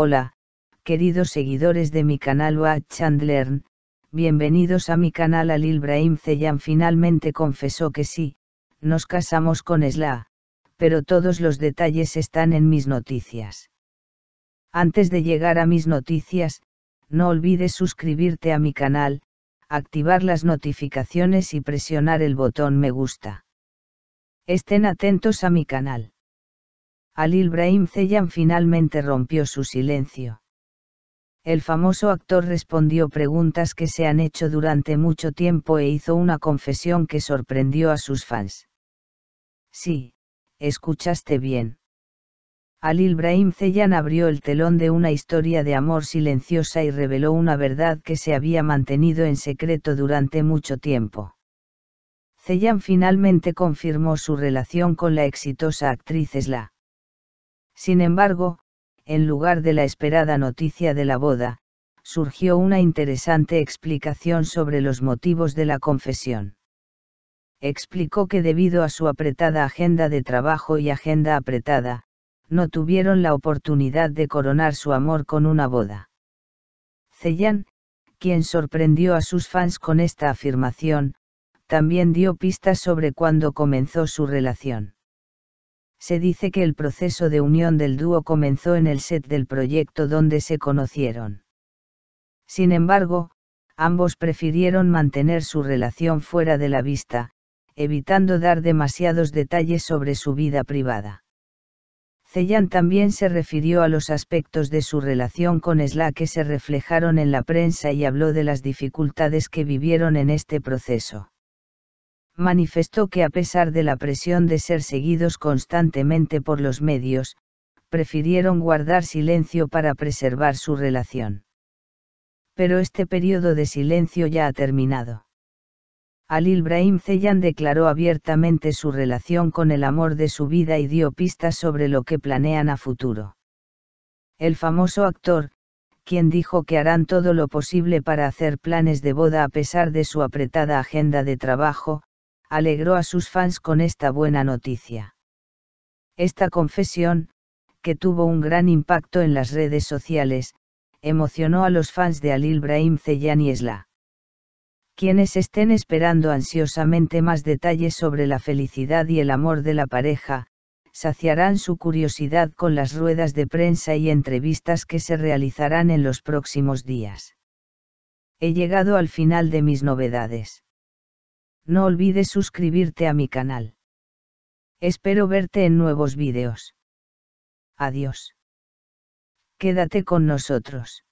Hola, queridos seguidores de mi canal Watch and bienvenidos a mi canal Al Ibrahim Zeyan finalmente confesó que sí, nos casamos con Esla, pero todos los detalles están en mis noticias. Antes de llegar a mis noticias, no olvides suscribirte a mi canal, activar las notificaciones y presionar el botón me gusta. Estén atentos a mi canal. Alil Ibrahim Zeyan finalmente rompió su silencio. El famoso actor respondió preguntas que se han hecho durante mucho tiempo e hizo una confesión que sorprendió a sus fans. Sí, escuchaste bien. Al Ibrahim Zeyan abrió el telón de una historia de amor silenciosa y reveló una verdad que se había mantenido en secreto durante mucho tiempo. Zeyan finalmente confirmó su relación con la exitosa actriz Esla. Sin embargo, en lugar de la esperada noticia de la boda, surgió una interesante explicación sobre los motivos de la confesión. Explicó que debido a su apretada agenda de trabajo y agenda apretada, no tuvieron la oportunidad de coronar su amor con una boda. Ceyan, quien sorprendió a sus fans con esta afirmación, también dio pistas sobre cuándo comenzó su relación se dice que el proceso de unión del dúo comenzó en el set del proyecto donde se conocieron. Sin embargo, ambos prefirieron mantener su relación fuera de la vista, evitando dar demasiados detalles sobre su vida privada. Ceyan también se refirió a los aspectos de su relación con Sla que se reflejaron en la prensa y habló de las dificultades que vivieron en este proceso manifestó que a pesar de la presión de ser seguidos constantemente por los medios, prefirieron guardar silencio para preservar su relación. Pero este periodo de silencio ya ha terminado. Al Ibrahim Zeyan declaró abiertamente su relación con el amor de su vida y dio pistas sobre lo que planean a futuro. El famoso actor, quien dijo que harán todo lo posible para hacer planes de boda a pesar de su apretada agenda de trabajo, alegró a sus fans con esta buena noticia. Esta confesión, que tuvo un gran impacto en las redes sociales, emocionó a los fans de Al Ibrahim Zeyan y Esla. Quienes estén esperando ansiosamente más detalles sobre la felicidad y el amor de la pareja, saciarán su curiosidad con las ruedas de prensa y entrevistas que se realizarán en los próximos días. He llegado al final de mis novedades. No olvides suscribirte a mi canal. Espero verte en nuevos vídeos. Adiós. Quédate con nosotros.